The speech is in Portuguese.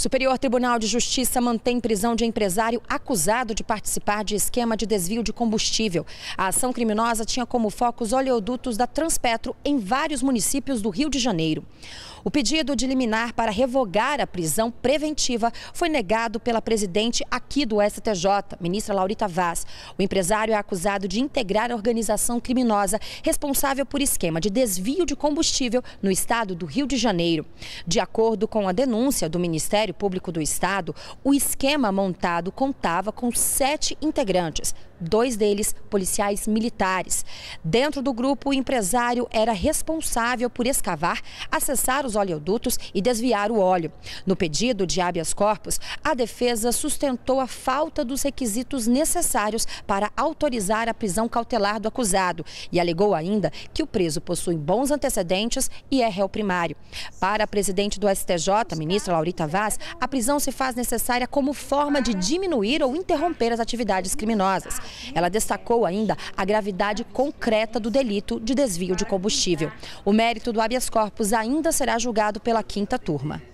Superior Tribunal de Justiça mantém prisão de empresário acusado de participar de esquema de desvio de combustível. A ação criminosa tinha como foco os oleodutos da Transpetro em vários municípios do Rio de Janeiro. O pedido de liminar para revogar a prisão preventiva foi negado pela presidente aqui do STJ, ministra Laurita Vaz. O empresário é acusado de integrar a organização criminosa responsável por esquema de desvio de combustível no estado do Rio de Janeiro. De acordo com a denúncia do Ministério Público do Estado, o esquema montado contava com sete integrantes, dois deles policiais militares. Dentro do grupo, o empresário era responsável por escavar, acessar os os oleodutos e desviar o óleo. No pedido de habeas corpus, a defesa sustentou a falta dos requisitos necessários para autorizar a prisão cautelar do acusado e alegou ainda que o preso possui bons antecedentes e é réu primário. Para a presidente do STJ, ministra Laurita Vaz, a prisão se faz necessária como forma de diminuir ou interromper as atividades criminosas. Ela destacou ainda a gravidade concreta do delito de desvio de combustível. O mérito do habeas corpus ainda será julgado pela quinta turma.